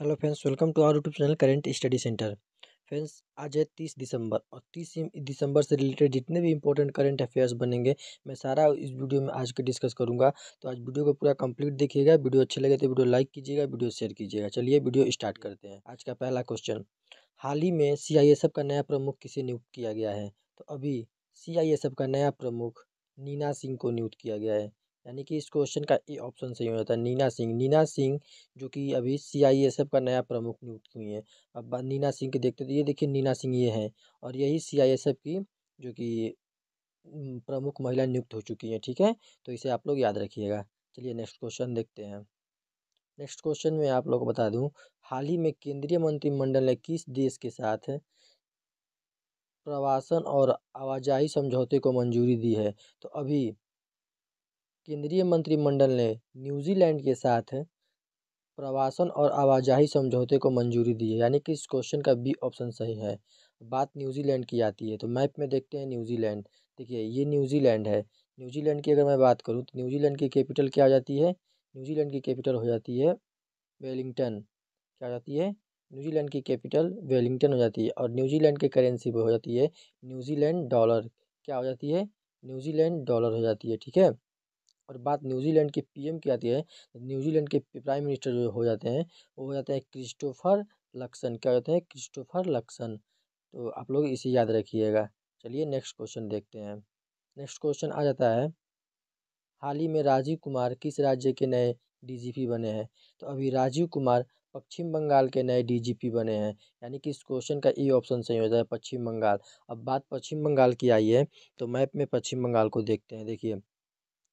hello friends welcome to our YouTube channel Current Study Centre friends आज है तीस दिसंबर और तीस दिसंबर से रिलेटेड जितने भी इंपॉर्टेंट करेंट अफेयर्स बनेंगे मैं सारा इस वीडियो में आज के डिस्कस करूंगा तो आज वीडियो को पूरा कंप्लीट देखिएगा वीडियो अच्छे लगे तो वीडियो लाइक कीजिएगा वीडियो शेयर कीजिएगा चलिए वीडियो स्टार्ट करते हैं आज का पहला क्वेश्चन हाल ही में सी का नया प्रमुख किसे नियुक्त किया गया है तो अभी सी का नया प्रमुख नीना सिंह को नियुक्त किया गया है यानी कि इस क्वेश्चन का ए ऑप्शन सही हो जाता है नीना सिंह नीना सिंह जो कि अभी सी आई एस एफ का नया प्रमुख नियुक्त हुई है अब नीना सिंह के देखते तो ये देखिए नीना सिंह ये हैं और यही सी आई एस एफ की जो कि प्रमुख महिला नियुक्त हो चुकी हैं ठीक है तो इसे आप लोग याद रखिएगा चलिए नेक्स्ट क्वेश्चन देखते हैं नेक्स्ट क्वेश्चन में आप लोग को बता दूं हाल ही में केंद्रीय मंत्रिमंडल ने किस देश के साथ प्रवासन और आवाजाही समझौते को मंजूरी दी है तो अभी केंद्रीय मंत्रिमंडल ने न्यूजीलैंड के साथ प्रवासन और आवाजाही समझौते को मंजूरी दी है यानी कि इस क्वेश्चन का बी ऑप्शन सही है बात न्यूजीलैंड की आती है तो मैप में देखते हैं न्यूजीलैंड देखिए ये न्यूजीलैंड है न्यूजीलैंड की अगर मैं बात करूँ तो न्यूजीलैंड की कैपिटल क्या हो जाती है न्यूजीलैंड की कैपिटल हो जाती है वेलिंगटन क्या हो जाती है न्यूजीलैंड की कैपिटल वेलिंगटन हो जाती है और न्यूजीलैंड की करेंसी हो जाती है न्यूजीलैंड डॉलर क्या हो जाती है न्यूजीलैंड डॉलर हो जाती है ठीक है और बात न्यूजीलैंड के पीएम की आती है तो न्यूजीलैंड के प्राइम मिनिस्टर जो हो जाते हैं वो हो जाते हैं क्रिस्टोफर लक्सन क्या होते हैं क्रिस्टोफर लक्सन तो आप लोग इसे याद रखिएगा चलिए नेक्स्ट क्वेश्चन देखते हैं नेक्स्ट क्वेश्चन आ जाता है हाल ही में राजीव कुमार किस राज्य के नए डीजीपी बने हैं तो अभी राजीव कुमार पश्चिम बंगाल के नए डीजीपी बने हैं यानी कि इस क्वेश्चन का ई ऑप्शन सही हो जाए पश्चिम बंगाल अब बात पश्चिम बंगाल की आई है तो मैप में पश्चिम बंगाल को देखते हैं देखिए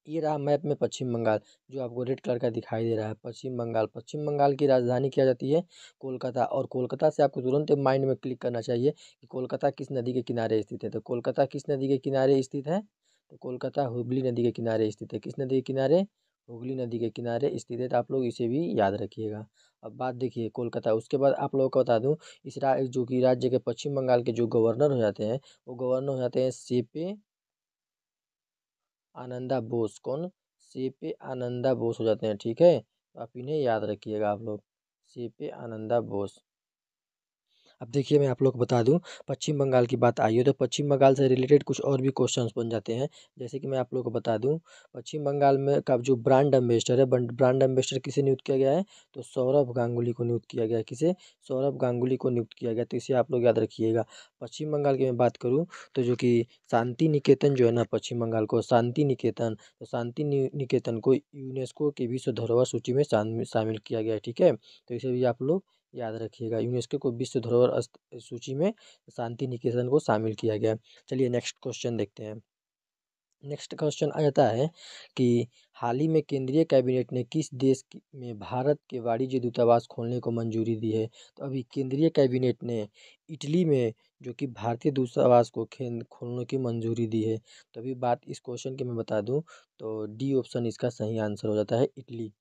ये रहा मैप में पश्चिम बंगाल जो आपको रेड कलर का दिखाई दे रहा है पश्चिम बंगाल पश्चिम बंगाल की राजधानी क्या जाती है कोलकाता और कोलकाता से आपको तुरंत माइंड में क्लिक करना चाहिए कि कोलकाता किस नदी के किनारे स्थित है तो कोलकाता किस नदी के किनारे स्थित है तो कोलकाता हुगली नदी के किनारे स्थित है किस नदी के किनारे हुगली नदी के किनारे स्थित है तो आप लोग इसे भी याद रखिएगा अब बात देखिए कोलकाता उसके बाद आप लोगों को बता दूँ इस राज्य जो कि राज्य के पश्चिम बंगाल के जो गवर्नर हो जाते हैं वो गवर्नर हो जाते हैं सी आनंदा बोस कौन सी पे आनंदा बोस हो जाते हैं ठीक है आप इन्हें याद रखिएगा आप लोग सी पे आनंदा बोस अब देखिए मैं आप लोग को बता दूं पश्चिम बंगाल की बात आई हो तो पश्चिम बंगाल से रिलेटेड कुछ और भी क्वेश्चन बन जाते हैं जैसे कि मैं आप लोग को बता दूं पश्चिम बंगाल में का जो ब्रांड एम्बेसडर है ब्रांड एम्बेसडर किसे नियुक्त किया गया है तो सौरभ गांगुली को नियुक्त किया गया है किसे सौरभ गांगुली को नियुक्त किया गया तो इसे आप लोग याद रखिएगा पश्चिम बंगाल की मैं बात करूँ तो जो कि शांति निकेतन जो है ना पश्चिम बंगाल को शांति निकेतन तो शांति निकेतन को यूनेस्को की विश्व धरोहर सूची में शामिल किया गया है ठीक है तो इसे भी आप लोग याद रखिएगा यूनेस्को को विश्व धरोहर सूची में शांति निकेतन को शामिल किया गया चलिए नेक्स्ट क्वेश्चन देखते हैं नेक्स्ट क्वेश्चन आ जाता है कि हाल ही में केंद्रीय कैबिनेट ने किस देश में भारत के वाणिज्य दूतावास खोलने को मंजूरी दी है तो अभी केंद्रीय कैबिनेट ने इटली में जो कि भारतीय दूतावास को खोलने की मंजूरी दी है तो अभी बात इस क्वेश्चन की मैं बता दूं तो डी ऑप्शन इसका सही आंसर हो जाता है इटली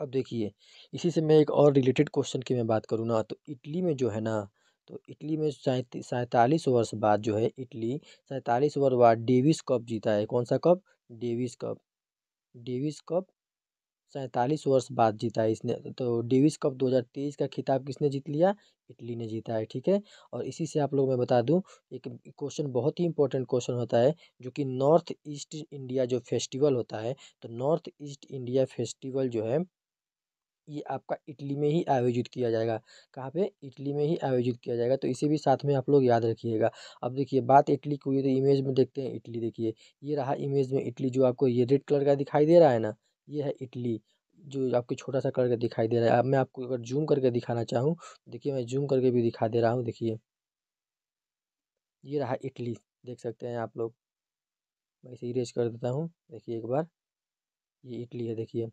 अब देखिए इसी से मैं एक और रिलेटेड क्वेश्चन की मैं बात करूँ ना तो इटली में जो है ना तो इटली में सैंतालीस वर्ष बाद जो है इटली सैंतालीस वर्ष बाद डेविस कप जीता है कौन सा cup Davis cup Davis cup सैंतालीस वर्ष बाद जीता है इसने तो डेविस कप 2023 का खिताब किसने जीत लिया इटली ने जीता है ठीक है और इसी से आप लोग मैं बता दूं एक क्वेश्चन बहुत ही इंपॉर्टेंट क्वेश्चन होता है जो कि नॉर्थ ईस्ट इंडिया जो फेस्टिवल होता है तो नॉर्थ ईस्ट इंडिया फेस्टिवल जो है ये आपका इटली में ही आयोजित किया जाएगा कहाँ पे इटली में ही आयोजित किया जाएगा तो इसे भी साथ में आप लोग याद रखिएगा अब देखिए बात इटली को ये तो इमेज में देखते हैं इटली देखिए ये रहा इमेज में इटली जो आपको ये रेड कलर का दिखाई दे रहा है ना ये है इटली जो आपको छोटा सा करके दिखाई दे रहा है अब मैं आपको अगर जूम करके दिखाना चाहूँ देखिए मैं जूम करके भी दिखा दे रहा हूँ देखिए ये रहा इटली देख सकते हैं आप लोग मैं इसे इरेज कर देता हूँ देखिए एक बार ये इटली है देखिए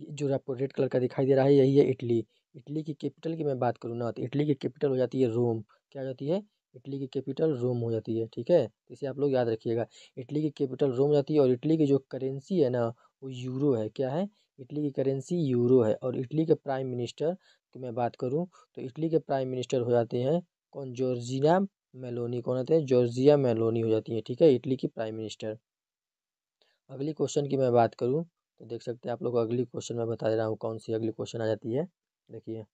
जो आपको रेड कलर का दिखाई दे रहा है यही है इटली इटली की कैपिटल की मैं बात करूँ ना तो इटली की कैपिटल हो जाती है रोम क्या हो जाती है इटली की कैपिटल रोम हो जाती है ठीक है तो इसे आप लोग याद रखिएगा इटली की कैपिटल रोम हो जाती है और इटली की जो करेंसी है ना वो यूरो है क्या है इटली की करेंसी यूरो है और इटली के प्राइम मिनिस्टर की मैं बात करूँ तो इटली के प्राइम मिनिस्टर हो जाते हैं कौन जॉर्जिया मेलोनी कौन होते हैं जॉर्जिया मेलोनी हो जाती है ठीक है इटली की प्राइम मिनिस्टर अगली क्वेश्चन की मैं बात करूँ तो देख सकते हैं आप लोग अगली क्वेश्चन में बता दे रहा हूँ कौन सी अगली क्वेश्चन आ जाती है देखिए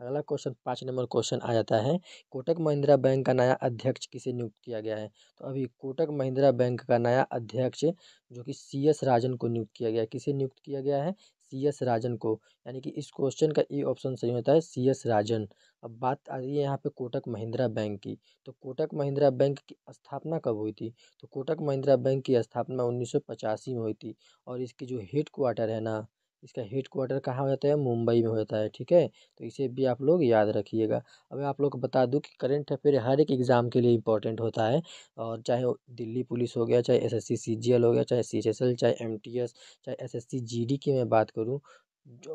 अगला क्वेश्चन पाँच नंबर क्वेश्चन आ जाता है कोटक महिंद्रा बैंक का नया अध्यक्ष किसे नियुक्त किया गया है तो अभी कोटक महिंद्रा बैंक का नया अध्यक्ष जो कि सी एस राजन को नियुक्त किया गया है किसे नियुक्त किया गया है सी एस राजन को यानी कि इस क्वेश्चन का ए ऑप्शन सही होता है सी एस राजन अब बात आ रही है यहाँ पे कोटक महिंद्रा बैंक की तो कोटक महिंद्रा बैंक की स्थापना कब हुई थी तो कोटक महिंद्रा बैंक की स्थापना उन्नीस सौ पचासी में हुई थी और इसकी जो हेड क्वार्टर है ना इसका हेड क्वार्टर कहाँ हो जाता है मुंबई में हो जाता है ठीक है तो इसे भी आप लोग याद रखिएगा अब मैं आप लोग को बता दूं कि करंट अफेयर हर एक एग्ज़ाम के लिए इंपॉर्टेंट होता है और चाहे दिल्ली पुलिस हो गया चाहे एसएससी सीजीएल हो गया चाहे सीएचएसएल चाहे एमटीएस चाहे एसएससी जीडी की मैं बात करूँ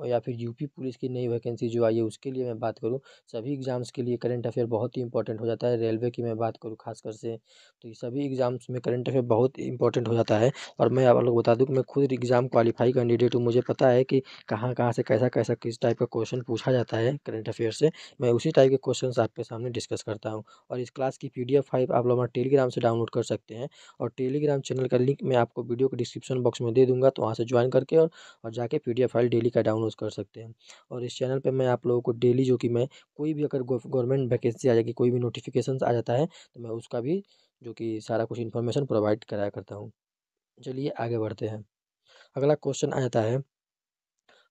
या फिर यू पी पुलिस की नई वैकेंसी जो आई है उसके लिए मैं बात करूँ सभी एग्ज़ाम्स के लिए करंट अफेयर बहुत ही इंपॉर्टेंट हो जाता है रेलवे की मैं बात करूँ खासकर से तो ये सभी एग्ज़ाम्स में करंट अफेयर बहुत इंपॉर्टेंट हो जाता है और मैं आप लोग बता दूँ कि मैं खुद एग्ज़ाम क्वालिफाई कैंडिडेट हूँ मुझे पता है कि कहाँ कहाँ से कैसा कैसा किस टाइप का क्वेश्चन पूछा जाता है करंट अफेयर से मैं उसी टाइप के क्वेश्चन आपके सामने डिस्कस करता हूँ और इस क्लास की पी डी एफ फाइव आप लोग हमारे टेलीग्राम से डाउनलोड कर सकते हैं और टेलीग्राम चैनल का लिंक मैं आपको वीडियो के डिस्क्रिप्शन बॉक्स में दे दूँगा तो वहाँ से ज्वाइन करके और जाके P D F file daily का डाउनलोड कर सकते हैं और इस चैनल पर मैं आप लोगों को डेली जो कि मैं कोई भी अगर गवर्नमेंट वैकेंसी आ जाएगी कोई भी नोटिफिकेशन आ जाता है तो मैं उसका भी जो कि सारा कुछ इन्फॉर्मेशन प्रोवाइड कराया करता हूँ चलिए आगे बढ़ते हैं अगला क्वेश्चन आ जाता है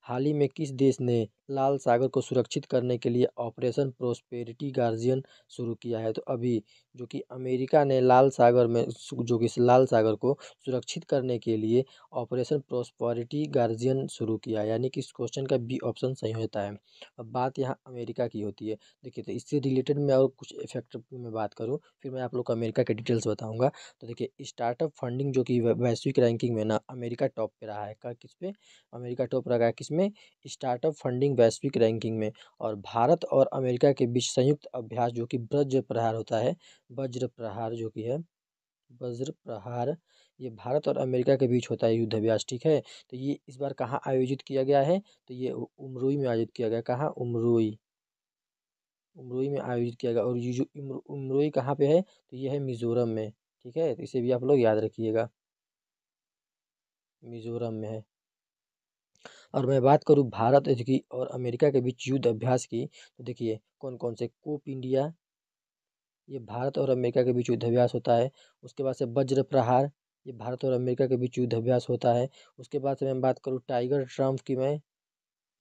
हाल ही में किस देश ने लाल सागर को सुरक्षित करने के लिए ऑपरेशन प्रोस्पेरिटी गार्जियन शुरू किया है तो अभी जो कि अमेरिका ने लाल सागर में जो कि लाल सागर को सुरक्षित करने के लिए ऑपरेशन प्रोस्पेरिटी गार्जियन शुरू किया यानी कि इस क्वेश्चन का बी ऑप्शन सही होता है अब बात यहाँ अमेरिका की होती है देखिए तो इससे रिलेटेड मैं और कुछ इफेक्ट में बात करूँ फिर मैं आप लोग को अमेरिका के डिटेल्स बताऊँगा तो देखिए स्टार्टअप फंडिंग जो कि वैश्विक रैंकिंग में ना अमेरिका टॉप पर रहा है किस पे अमेरिका टॉप रहा है किस में स्टार्टअप फंडिंग वैश्विक रैंकिंग में और भारत और अमेरिका के बीच संयुक्त अभ्यास जो कि वज्र प्रहार होता है वज्र प्रहार जो कि है वज्र प्रहार ये भारत और अमेरिका के बीच होता है युद्धाभ्यास ठीक है तो ये इस बार कहाँ आयोजित किया गया है तो ये उमरोई में आयोजित किया गया कहाँ उमरोई उमरोई में आयोजित किया गया और ये जो उमरोई कहाँ पे है तो ये है मिजोरम में ठीक है तो इसे भी आप लोग याद रखिएगा मिजोरम में है और मैं बात करूँ भारत की और अमेरिका के बीच युद्ध अभ्यास की तो देखिए कौन कौन से कोप इंडिया ये भारत और अमेरिका के बीच युद्ध अभ्यास होता है उसके बाद से वज्र प्रहार ये भारत और अमेरिका के बीच युद्ध अभ्यास होता है उसके बाद से मैं बात करूँ टाइगर ट्रम्प की मैं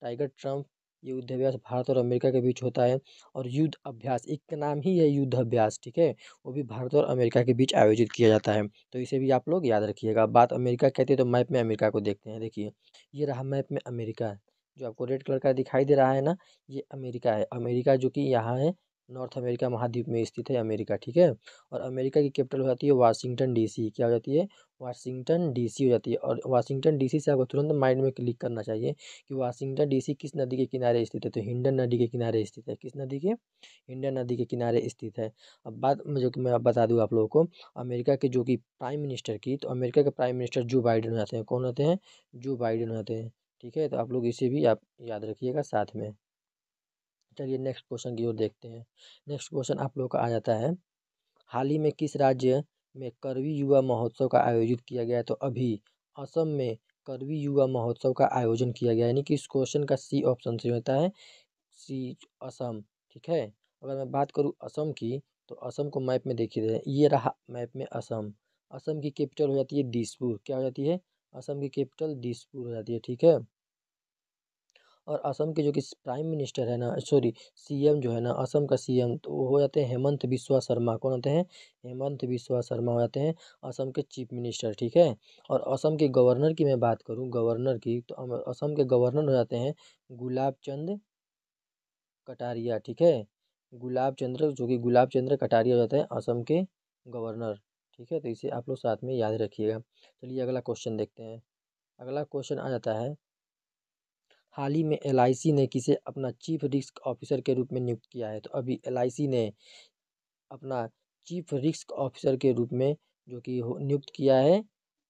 टाइगर ट्रम्प ये युद्ध अभ्यास भारत और अमेरिका के बीच होता है और युद्ध अभ्यास एक का नाम ही है युद्ध अभ्यास ठीक है वो भी भारत और अमेरिका के बीच आयोजित किया जाता है तो इसे भी आप लोग याद रखिएगा बात अमेरिका कहते हैं तो मैप में अमेरिका को देखते हैं देखिए ये रहा मैप में अमेरिका जो आपको रेड कलर का दिखाई दे रहा है ना ये अमेरिका है अमेरिका जो कि यहाँ है नॉर्थ अमेरिका महाद्वीप में स्थित है अमेरिका ठीक है और अमेरिका की कैपिटल हो जाती है वाशिंगटन डीसी क्या हो जाती है वाशिंगटन डीसी हो जाती है और वाशिंगटन डीसी से आपको तुरंत माइंड में क्लिक करना चाहिए कि वाशिंगटन डीसी किस नदी के किनारे स्थित है तो हिंडन नदी के किनारे स्थित है किस नदी के हिंडन नदी के किनारे स्थित है अब बात जो कि मैं बता दूँ आप लोगों को अमेरिका के जो कि प्राइम मिनिस्टर की तो अमेरिका के प्राइम मिनिस्टर जो बाइडन हो जाते हैं कौन होते हैं जो बाइडन होते हैं ठीक है तो आप लोग इसे भी आप याद रखिएगा साथ में चलिए नेक्स्ट क्वेश्चन की ओर देखते हैं नेक्स्ट क्वेश्चन आप लोगों का आ जाता है हाल ही में किस राज्य में करवी युवा महोत्सव का आयोजित किया गया तो अभी असम में करवी युवा महोत्सव का आयोजन किया गया यानी कि इस क्वेश्चन का सी ऑप्शन से होता है सी असम ठीक है अगर मैं बात करूँ असम की तो असम को मैप में देखिए तो ये रहा मैप में असम असम की कैपिटल हो जाती है दिसपुर क्या हो जाती है असम की कैपिटल दिसपुर हो जाती है ठीक है और असम के जो कि प्राइम मिनिस्टर है ना सॉरी सीएम जो है ना असम का सीएम तो वो हो जाते हैं हेमंत बिश्वा शर्मा कौन होते हैं हेमंत बिश्वा शर्मा हो जाते हैं असम के चीफ मिनिस्टर ठीक है और असम के गवर्नर की मैं बात करूँ गवर्नर की तो असम के गवर्नर हो जाते हैं गुलाब चंद कटारिया ठीक है गुलाब चंद्र जो कि गुलाब चंद्र कटारिया हो जाते हैं असम के गवर्नर ठीक है तो इसे आप लोग साथ में याद रखिएगा चलिए अगला क्वेश्चन देखते हैं अगला क्वेश्चन आ जाता है हाल ही में एल ने किसे अपना चीफ रिस्क ऑफिसर के रूप में नियुक्त किया है तो अभी एल ने अपना चीफ रिस्क ऑफिसर के रूप में जो कि नियुक्त किया है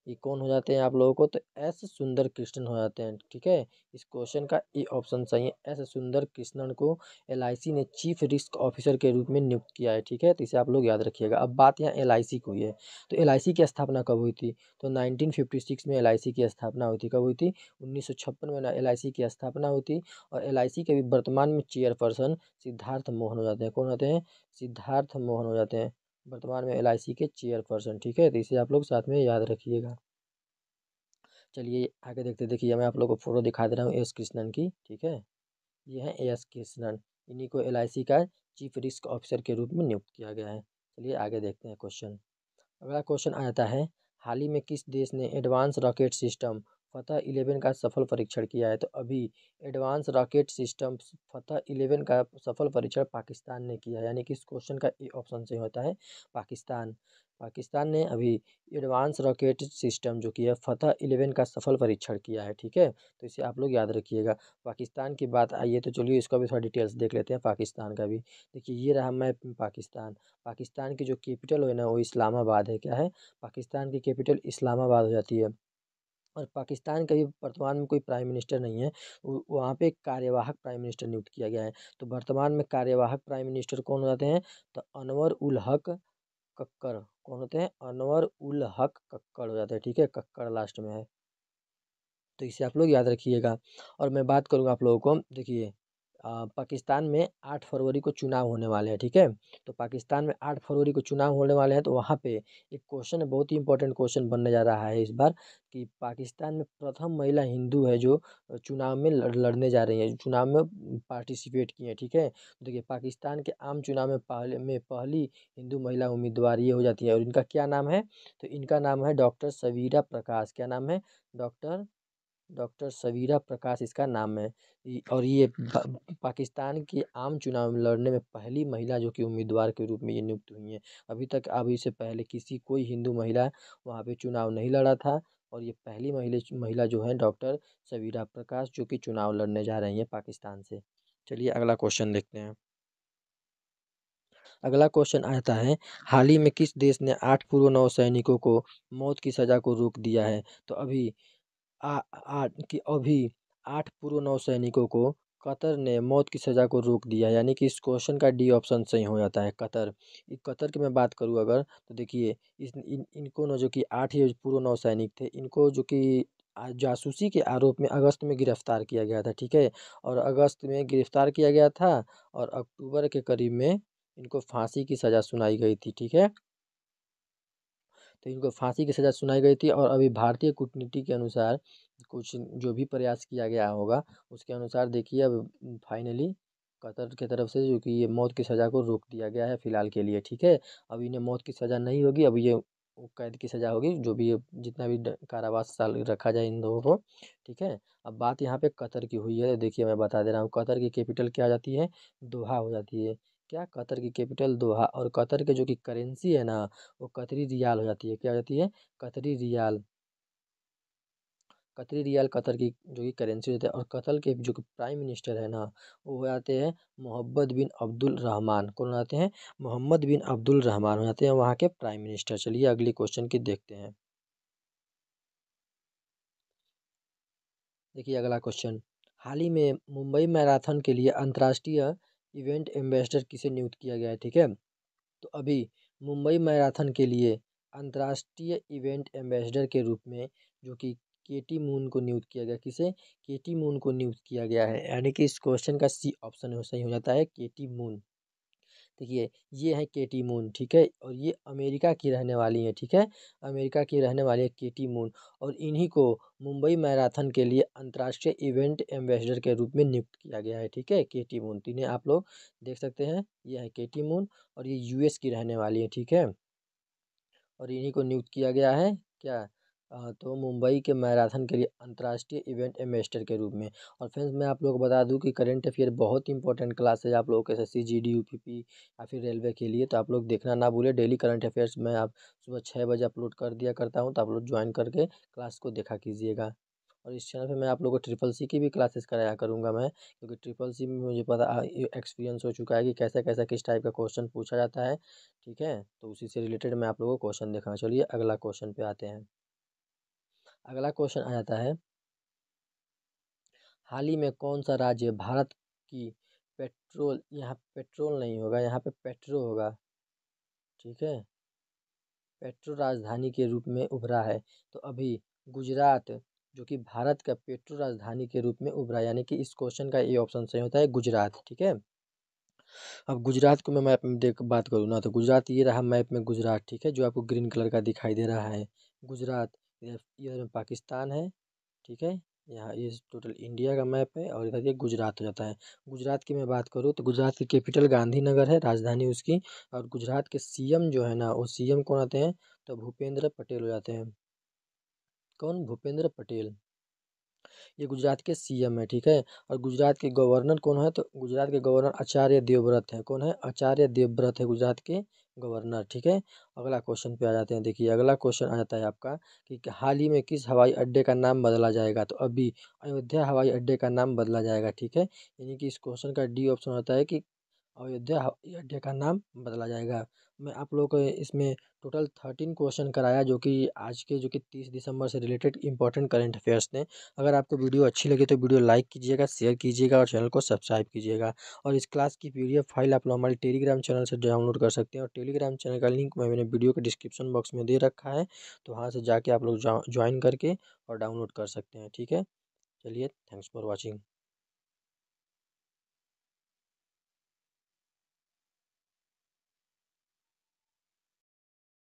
ये कौन हो जाते हैं आप लोगों को तो एस सुंदर कृष्णन हो जाते हैं ठीक है इस क्वेश्चन का ए ऑप्शन सही है एस सुंदर कृष्णन को एल ने चीफ रिस्क ऑफिसर के रूप में नियुक्त किया है ठीक है तो इसे आप लोग याद रखिएगा अब बात यहाँ एल की हुई है तो एल की स्थापना कब हुई थी तो 1956 में एल की स्थापना हुई थी कब हुई थी उन्नीस में एल की स्थापना हुई थी और एल के भी वर्तमान में चेयरपर्सन सिद्धार्थ मोहन हो जाते हैं कौन होते हैं सिद्धार्थ मोहन हो जाते हैं वर्तमान में एल के चेयरपर्सन ठीक है तो इसे आप लोग साथ में याद रखिएगा चलिए आगे देखते देखिए मैं आप लोग को फोटो दिखा दे रहा हूँ एस कृष्णन की ठीक है ये है एस कृष्णन इन्हीं को एल का चीफ रिस्क ऑफिसर के रूप में नियुक्त किया गया है चलिए आगे देखते हैं क्वेश्चन अगला क्वेश्चन आ जाता है हाल ही में किस देश ने advance rocket system Fateh eleven का सफल परीक्षण किया है तो अभी advance rocket system Fateh eleven का सफल परीक्षण पाकिस्तान ने किया है यानी कि इस क्वेश्चन का ए ऑप्शन से होता है पाकिस्तान पाकिस्तान ने अभी एडवांस रॉकेट सिस्टम जो किया है फतेह इलेवन का सफल परीक्षण किया है ठीक है तो इसे आप लोग याद रखिएगा पाकिस्तान की बात आई है तो चलिए इसको भी थोड़ा डिटेल्स देख लेते हैं पाकिस्तान का भी देखिए ये रहा मैप पाकिस्तान पाकिस्तान की जो कैपिटल है ना वो इस्लामाबाद है क्या है पाकिस्तान की कैपिटल इस्लामाबाद हो जाती है और पाकिस्तान का भी वर्तमान में कोई प्राइम मिनिस्टर नहीं है वहाँ पे कार्यवाहक प्राइम मिनिस्टर नियुक्त किया गया है तो वर्तमान में कार्यवाहक प्राइम मिनिस्टर कौन हो जाते हैं तो अनवर उल हक कक्कर कौन होते हैं अनवर उल हक कक्कर हो जाते हैं ठीक है कक्कर लास्ट में है तो इसे आप लोग याद रखिएगा और मैं बात करूँगा आप लोगों को देखिए पाकिस्तान में आठ फरवरी को चुनाव होने वाले हैं ठीक है तो पाकिस्तान में आठ फरवरी को चुनाव होने वाले हैं तो वहाँ पे एक क्वेश्चन है बहुत ही इंपॉर्टेंट क्वेश्चन बनने जा रहा है इस बार कि पाकिस्तान में प्रथम महिला हिंदू है जो चुनाव में लड़ने जा रही है चुनाव में पार्टिसिपेट की है ठीक है तो देखिए पाकिस्तान के आम चुनाव में पहले में पहली हिंदू महिला उम्मीदवार ये हो जाती है और इनका क्या नाम है तो इनका नाम है डॉक्टर सवीरा प्रकाश क्या नाम है डॉक्टर डॉक्टर सवीरा प्रकाश इसका नाम है और ये पाकिस्तान के आम चुनाव में लड़ने में पहली महिला जो कि उम्मीदवार के रूप में ये नियुक्त हुई हैं अभी तक अभी से पहले किसी कोई हिंदू महिला वहाँ पे चुनाव नहीं लड़ा था और ये पहली महिला महिला जो है डॉक्टर सवीरा प्रकाश जो कि चुनाव लड़ने जा रही हैं पाकिस्तान से चलिए अगला क्वेश्चन देखते हैं अगला क्वेश्चन आता है हाल ही में किस देश ने आठ पूर्व नौ सैनिकों को मौत की सज़ा को रोक दिया है तो अभी कि अभी आठ पूर्व नौसैनिकों को कतर ने मौत की सज़ा को रोक दिया यानी कि इस क्वेश्चन का डी ऑप्शन सही हो जाता है कतर कतर की मैं बात करूँ अगर तो देखिए इस इन इनको ना जो कि आठ ही पूर्व नौसैनिक थे इनको जो कि जासूसी के आरोप में अगस्त में गिरफ्तार किया गया था ठीक है और अगस्त में गिरफ्तार किया गया था और अक्टूबर के करीब में इनको फांसी की सज़ा सुनाई गई थी ठीक है तो इनको फांसी की सज़ा सुनाई गई थी और अभी भारतीय कूटनीति के अनुसार कुछ जो भी प्रयास किया गया होगा उसके अनुसार देखिए अब फाइनली कतर की तरफ से जो कि ये मौत की सज़ा को रोक दिया गया है फ़िलहाल के लिए ठीक है अब इन्हें मौत की सज़ा नहीं होगी अब ये कैद की सज़ा होगी जो भी जितना भी कारावास साल रखा जाए इन लोगों को ठीक है अब बात यहाँ पे कतर की हुई है देखिए मैं बता दे रहा हूँ कतर की कैपिटल क्या आ जाती है दोहा हो जाती है क्या कतर की कैपिटल दोहा और कतर के जो कि करेंसी है ना वो कतरी रियाल हो जाती है क्या हो जाती है कतरी रियाल कतरी रियाल कतर की जो कि करेंसी होती है और कतर के जो कि प्राइम मिनिस्टर है ना वो हो जाते हैं मोहम्मद बिन अब्दुल रहमान कौन हो जाते हैं मोहम्मद बिन अब्दुल रहमान हो जाते हैं वहाँ के प्राइम मिनिस्टर चलिए अगले क्वेश्चन की देखते हैं देखिए अगला क्वेश्चन हाल ही में मुंबई मैराथन के लिए अंतर्राष्ट्रीय इवेंट एम्बेसडर किसे नियुक्त किया गया है ठीक है तो अभी मुंबई मैराथन के लिए अंतर्राष्ट्रीय इवेंट एम्बेसडर के रूप में जो कि के टी मून को नियुक्त किया गया किसे के टी मून को नियुक्त किया गया है यानी कि इस क्वेश्चन का सी ऑप्शन सही हो जाता है के टी मून देखिए ये है केटी मून ठीक है और ये अमेरिका की रहने वाली हैं ठीक है अमेरिका की रहने वाली है केटी मून और इन्हीं को मुंबई मैराथन के लिए अंतर्राष्ट्रीय इवेंट एम्बेसडर के रूप में नियुक्त किया गया है ठीक है केटी मून तीन आप लोग देख सकते हैं ये है केटी मून और ये यूएस की रहने वाली है ठीक है और इन्हीं को नियुक्त किया गया है क्या तो मुंबई के मैराथन के लिए अंतर्राष्ट्रीय इवेंट एम्बेस्टर के रूप में और फ्रेंड्स मैं आप लोगों को बता दूं कि करंट अफेयर बहुत ही इंपॉर्टेंट क्लास है आप लोगों के एस एस या फिर रेलवे के लिए तो आप लोग देखना ना भूलें डेली करंट अफेयर्स मैं आप सुबह छः बजे अपलोड कर दिया करता हूँ तो आप लोग ज्वाइन करके क्लास को देखा कीजिएगा और इस चैनल पे मैं आप लोगों को ट्रिपल सी की भी क्लासेस कराया करूँगा मैं क्योंकि ट्रिपल सी में मुझे पता एक्सपीरियंस हो चुका है कि कैसा कैसा किस टाइप का क्वेश्चन पूछा जाता है ठीक है तो उसी से रिलेटेड मैं आप लोगों को क्वेश्चन देखा चलिए अगला क्वेश्चन पे आते हैं अगला क्वेश्चन आ जाता है हाल ही में कौन सा राज्य भारत की पेट्रोल यहाँ पेट्रोल नहीं होगा यहाँ पे पेट्रो होगा ठीक है पेट्रो राजधानी के रूप में उभरा है तो अभी गुजरात जो कि भारत का पेट्रो राजधानी के रूप में उभरा यानी कि इस क्वेश्चन का ये ऑप्शन सही होता है गुजरात ठीक है अब गुजरात को मैं मैप में देख बात करूँ ना तो गुजरात ये रहा मैप में गुजरात ठीक है जो आपको ग्रीन कलर का दिखाई दे रहा है गुजरात यह पाकिस्तान है ठीक है यहाँ ये टोटल इंडिया का मैप है और इधर ये गुजरात हो जाता है गुजरात की मैं बात करूँ तो गुजरात की कैपिटल गांधीनगर है राजधानी उसकी और गुजरात के सीएम जो है ना वो सीएम कौन आते हैं तो भूपेंद्र पटेल हो जाते हैं कौन भूपेंद्र पटेल ये गुजरात के सीएम है ठीक है और गुजरात के गवर्नर कौन है तो गुजरात के गवर्नर आचार्य देवव्रत है कौन है आचार्य देवव्रत है गुजरात के गवर्नर ठीक है अगला क्वेश्चन पे आ जाते हैं देखिए अगला क्वेश्चन आ जाता है आपका कि हाल ही में किस हवाई अड्डे का नाम बदला जाएगा तो अभी अयोध्या हवाई अड्डे का नाम बदला जाएगा ठीक है यानी कि इस क्वेश्चन का डी ऑप्शन होता है कि अयोध्या अयोध्या का नाम बदला जाएगा मैं आप लोगों को इसमें टोटल थर्टीन क्वेश्चन कराया जो कि आज के जो कि तीस दिसंबर से रिलेटेड इंपॉर्टेंट करेंट अफेयर्स थे अगर आपको वीडियो अच्छी लगी तो वीडियो लाइक कीजिएगा शेयर कीजिएगा और चैनल को सब्सक्राइब कीजिएगा और इस क्लास की पी फाइल आप लोग हमारे टेलीग्राम चैनल से डाउनलोड कर सकते हैं और टेलीग्राम चैनल का लिंक मैंने वीडियो के डिस्क्रिप्शन बॉक्स में दे रखा है तो वहाँ से जाके आप लोग ज्वाइन करके और डाउनलोड कर सकते हैं ठीक है चलिए थैंक्स फॉर वॉचिंग